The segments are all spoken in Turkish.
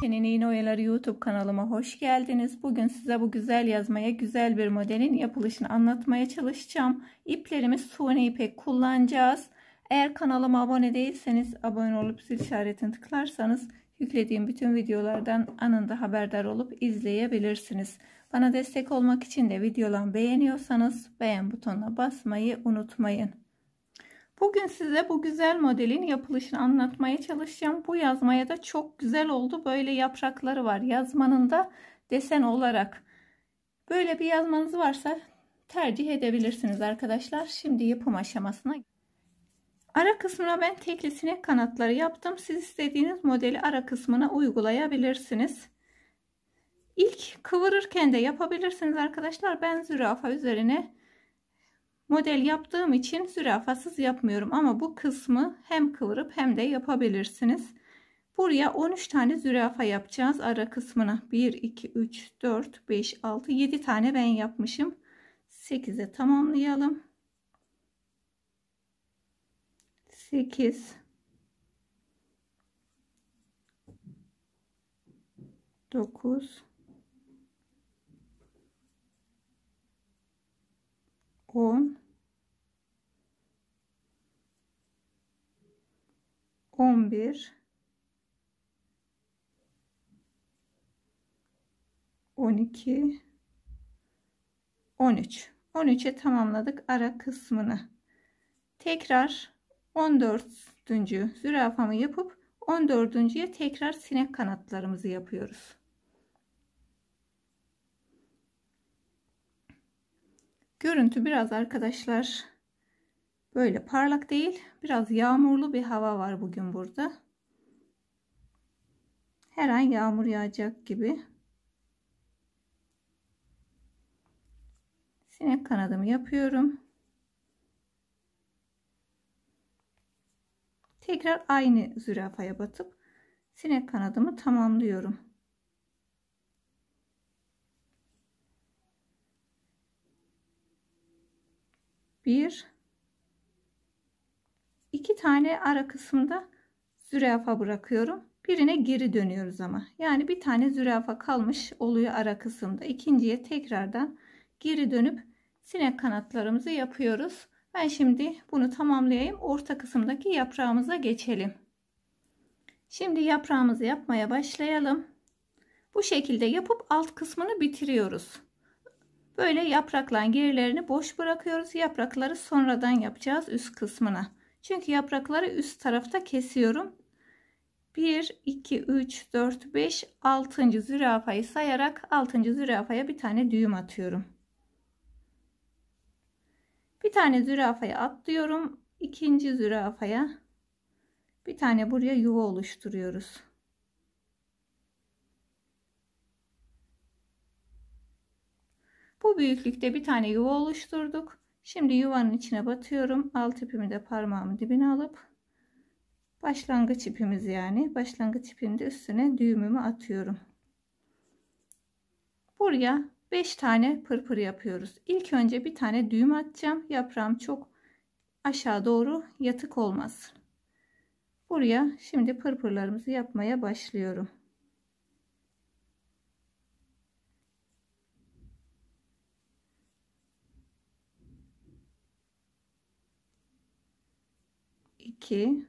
Çin'in İğne Oyaları YouTube kanalıma hoş geldiniz. Bugün size bu güzel yazmaya güzel bir modelin yapılışını anlatmaya çalışacağım. İplerimiz suni ipek kullanacağız. Eğer kanalıma abone değilseniz abone olup zil işaretini tıklarsanız yüklediğim bütün videolardan anında haberdar olup izleyebilirsiniz. Bana destek olmak için de videolarımı beğeniyorsanız beğen butonuna basmayı unutmayın. Bugün size bu güzel modelin yapılışını anlatmaya çalışacağım. Bu yazmaya da çok güzel oldu. Böyle yaprakları var. Yazmanın da desen olarak. Böyle bir yazmanız varsa tercih edebilirsiniz arkadaşlar. Şimdi yapım aşamasına Ara kısmına ben tekli sinek kanatları yaptım. Siz istediğiniz modeli ara kısmına uygulayabilirsiniz. İlk kıvırırken de yapabilirsiniz arkadaşlar. Ben zürafa üzerine model yaptığım için zürafasız yapmıyorum ama bu kısmı hem kıvırıp hem de yapabilirsiniz. Buraya 13 tane zürafa yapacağız ara kısmına. 1, 2, 3, 4, 5, 6, 7 tane ben yapmışım. 8'e tamamlayalım. 8 9 10 11 12 13 13'e tamamladık ara kısmını tekrar 14. zürafamı yapıp 14.ye tekrar sinek kanatlarımızı yapıyoruz görüntü biraz arkadaşlar Böyle parlak değil. Biraz yağmurlu bir hava var bugün burada. Her an yağmur yağacak gibi. Sinek kanadımı yapıyorum. Tekrar aynı zürafaya batıp sinek kanadımı tamamlıyorum. Bir iki tane ara kısımda zürafa bırakıyorum. Birine geri dönüyoruz ama. Yani bir tane zürafa kalmış oluyor ara kısımda. İkinciye tekrardan geri dönüp sinek kanatlarımızı yapıyoruz. Ben şimdi bunu tamamlayayım. Orta kısımdaki yaprağımıza geçelim. Şimdi yaprağımızı yapmaya başlayalım. Bu şekilde yapıp alt kısmını bitiriyoruz. Böyle yaprakların gerilerini boş bırakıyoruz. Yaprakları sonradan yapacağız üst kısmına. Çünkü yaprakları üst tarafta kesiyorum. 1, 2, 3, 4, 5, 6. zürafayı sayarak 6. zürafaya bir tane düğüm atıyorum. Bir tane zürafaya atlıyorum. ikinci zürafaya bir tane buraya yuva oluşturuyoruz. Bu büyüklükte bir tane yuva oluşturduk. Şimdi yuvanın içine batıyorum. Alt ipimi de parmağımın dibine alıp başlangıç ipimiz yani başlangıç ipini üstüne düğümümü atıyorum. Buraya 5 tane pırpır yapıyoruz. İlk önce bir tane düğüm atacağım. Yaprağım çok aşağı doğru yatık olmasın. Buraya şimdi pırpırlarımızı yapmaya başlıyorum. 2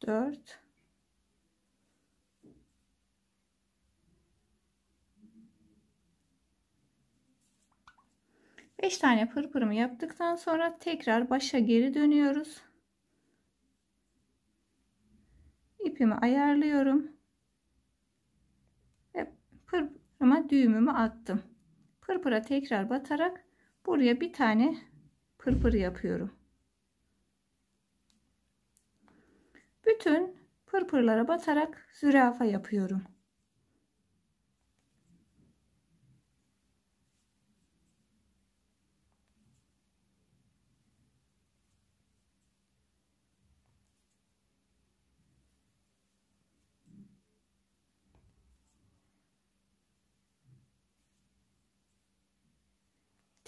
3 4 5 tane pırpırımı yaptıktan sonra tekrar başa geri dönüyoruz. İpimi ayarlıyorum. Ve pırpırıma düğümümü attım. Pırpıra tekrar batarak buraya bir tane pırpır yapıyorum. Bütün pırpırlara batarak zürafa yapıyorum.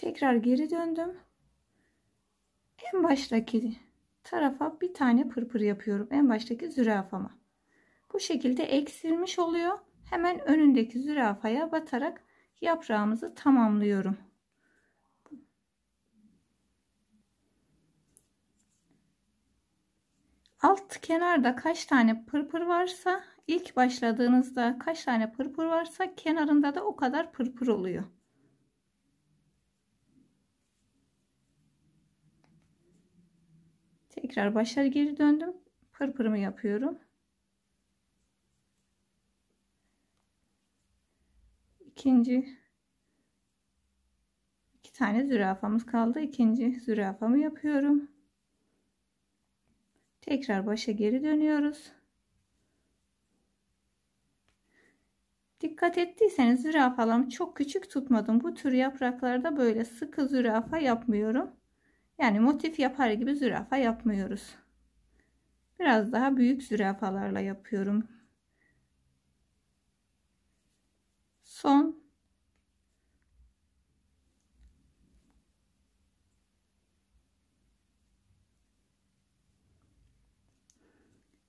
Tekrar geri döndüm. En baştaki tarafa bir tane pırpır yapıyorum. En baştaki zürafama. Bu şekilde eksilmiş oluyor. Hemen önündeki zürafaya batarak yaprağımızı tamamlıyorum. Alt kenarda kaç tane pırpır varsa ilk başladığınızda kaç tane pırpır varsa kenarında da o kadar pırpır oluyor. tekrar başlar geri döndüm. Pırpırımı yapıyorum. İkinci iki tane zürafamız kaldı. İkinci zürafamı yapıyorum. Tekrar başa geri dönüyoruz. Dikkat ettiyseniz zürafalarımı çok küçük tutmadım. Bu tür yapraklarda böyle sıkı zürafa yapmıyorum. Yani motif yapar gibi zürafa yapmıyoruz. Biraz daha büyük zürafalarla yapıyorum. Son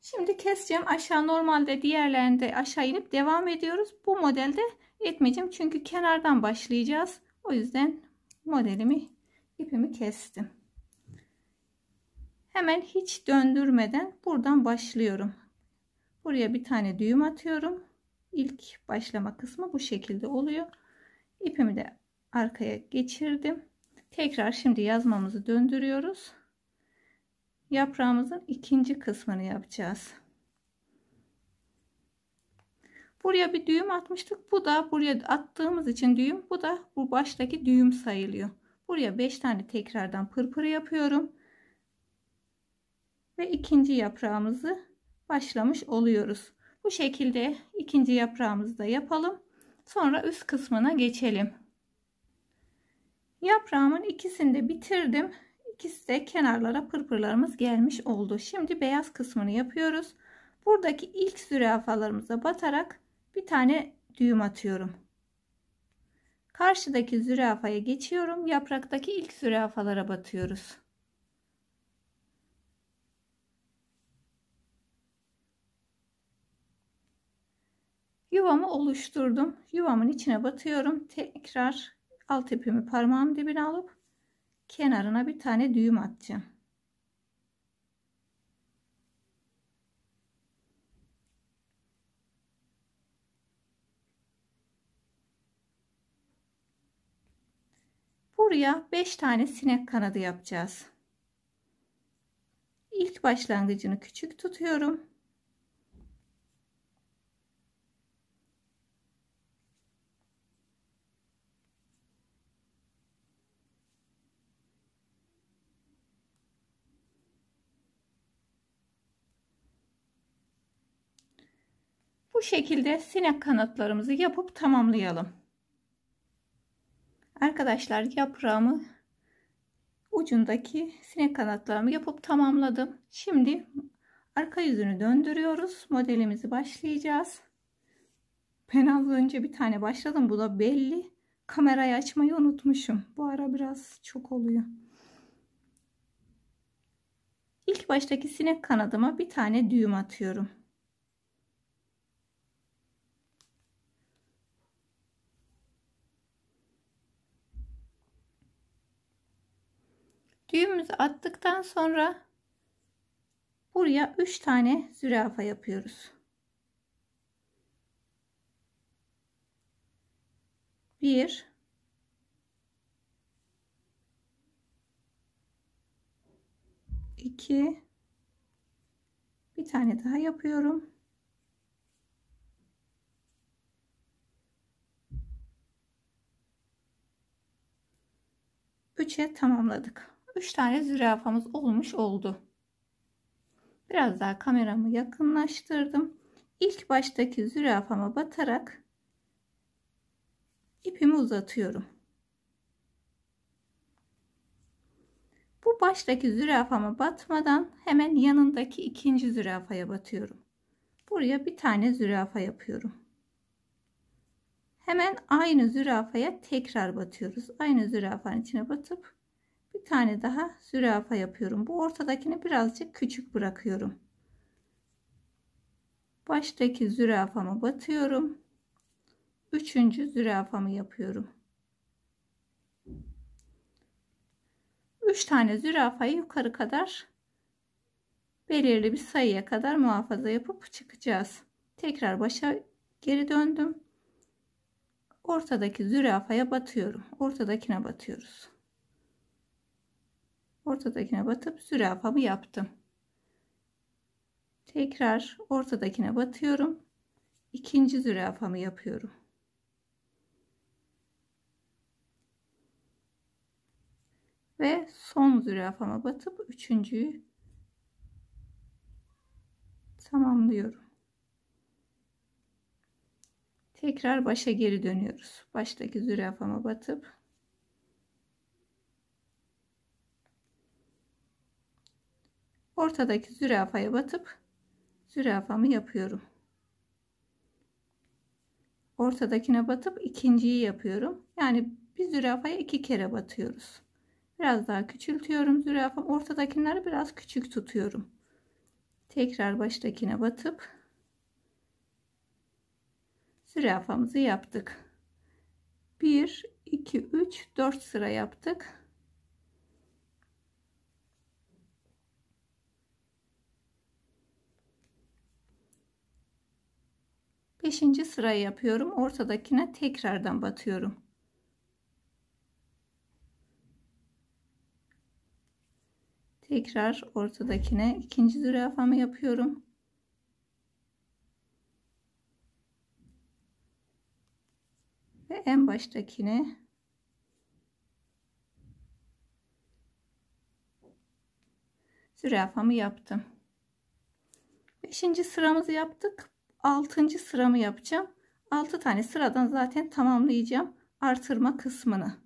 Şimdi keseceğim aşağı normalde diğerlerinde aşağı inip devam ediyoruz. Bu modelde etmeyeceğim çünkü kenardan başlayacağız. O yüzden modelimi ipimi kestim. Hemen hiç döndürmeden buradan başlıyorum. Buraya bir tane düğüm atıyorum. İlk başlama kısmı bu şekilde oluyor. İpimi de arkaya geçirdim. Tekrar şimdi yazmamızı döndürüyoruz. Yaprağımızın ikinci kısmını yapacağız. Buraya bir düğüm atmıştık. Bu da buraya attığımız için düğüm. Bu da bu baştaki düğüm sayılıyor. Buraya 5 tane tekrardan pırpır yapıyorum ve ikinci yaprağımızı başlamış oluyoruz. Bu şekilde ikinci yaprağımızı da yapalım. Sonra üst kısmına geçelim. Yaprağımın ikisini de bitirdim. İkisi de kenarlara pırpırlarımız gelmiş oldu. Şimdi beyaz kısmını yapıyoruz. Buradaki ilk zürafalarımıza batarak bir tane düğüm atıyorum. Karşıdaki zürafaya geçiyorum. Yapraktaki ilk zürafalara batıyoruz. Yuvamı oluşturdum. Yuvamın içine batıyorum. Tekrar alt ipimi parmağım dibine alıp kenarına bir tane düğüm atacağım. Buraya 5 tane sinek kanadı yapacağız. İlk başlangıcını küçük tutuyorum. şekilde sinek kanatlarımızı yapıp tamamlayalım. Arkadaşlar yaprağımı ucundaki sinek kanatlarımı yapıp tamamladım. Şimdi arka yüzünü döndürüyoruz. Modelimizi başlayacağız. Ben az önce bir tane başladım. Bu da belli. Kamerayı açmayı unutmuşum. Bu ara biraz çok oluyor. İlk baştaki sinek kanadıma bir tane düğüm atıyorum. Düğümüzü attıktan sonra buraya 3 tane zürafa yapıyoruz. Bir, iki, bir tane daha yapıyorum. Üçe tamamladık. 3 tane zürafamız olmuş oldu. Biraz daha kameramı yakınlaştırdım. İlk baştaki zürafama batarak ipimi uzatıyorum. Bu baştaki zürafama batmadan hemen yanındaki ikinci zürafaya batıyorum. Buraya bir tane zürafa yapıyorum. Hemen aynı zürafaya tekrar batıyoruz. Aynı zürafanın içine batıp bir tane daha zürafa yapıyorum. Bu ortadakini birazcık küçük bırakıyorum. Baştaki zürafamı batıyorum. Üçüncü zürafamı yapıyorum. Üç tane zürafayı yukarı kadar belirli bir sayıya kadar muhafaza yapıp çıkacağız. Tekrar başa geri döndüm. Ortadaki zürafaya batıyorum. Ortadakine batıyoruz ortadakine batıp zürafamı yaptım. Tekrar ortadakine batıyorum. İkinci zürafamı yapıyorum. Ve son zürafama batıp üçüncüyü tamamlıyorum. Tekrar başa geri dönüyoruz. Baştaki zürafama batıp ortadaki zürafaya batıp zürafamı yapıyorum. Ortadakine batıp ikinciyi yapıyorum. Yani bir zürafaya iki kere batıyoruz. Biraz daha küçültüyorum zürafam. Ortadakileri biraz küçük tutuyorum. Tekrar baştakine batıp zürafamızı yaptık. 1, 2, 3, 4 sıra yaptık. 5. sırayı yapıyorum. Ortadakine tekrardan batıyorum. Tekrar ortadakine ikinci zürafamı yapıyorum. Ve en baştakine zürafamı yaptım. Beşinci sıramızı yaptık. 6. sıramı yapacağım. 6 tane sıradan zaten tamamlayacağım artırma kısmını.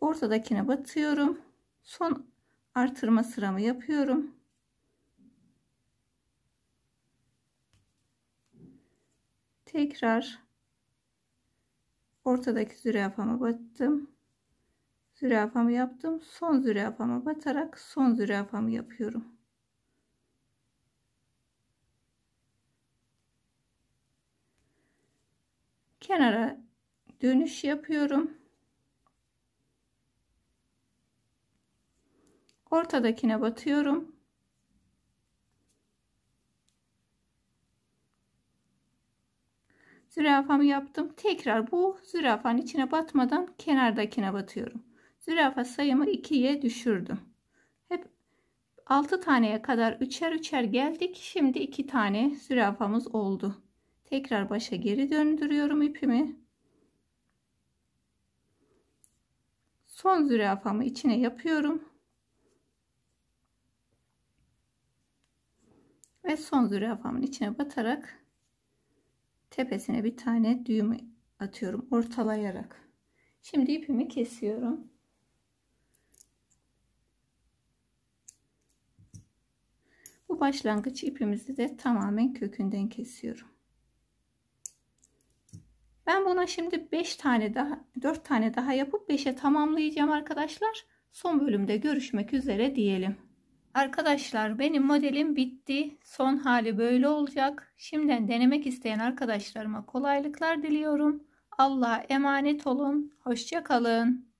Ortadakine batıyorum. Son artırma sıramı yapıyorum. Tekrar ortadaki zürafama battım. Zürafamı yaptım. Son zürafama batarak son zürafamı yapıyorum. kenara dönüş yapıyorum. Ortadakine batıyorum. Zürafamı yaptım. Tekrar bu zürafanın içine batmadan kenardakine batıyorum. Zürafa sayımı 2'ye düşürdüm. Hep 6 taneye kadar üçer üçer geldik. Şimdi 2 tane zürafamız oldu tekrar başa geri döndürüyorum ipimi son zürafamı içine yapıyorum ve son zürafamın içine batarak tepesine bir tane düğüm atıyorum ortalayarak şimdi ipimi kesiyorum bu başlangıç ipimizi de tamamen kökünden kesiyorum ben buna şimdi 5 tane daha 4 tane daha yapıp 5'e tamamlayacağım arkadaşlar. Son bölümde görüşmek üzere diyelim. Arkadaşlar benim modelim bitti. Son hali böyle olacak. Şimdiden denemek isteyen arkadaşlarıma kolaylıklar diliyorum. Allah'a emanet olun. Hoşçakalın.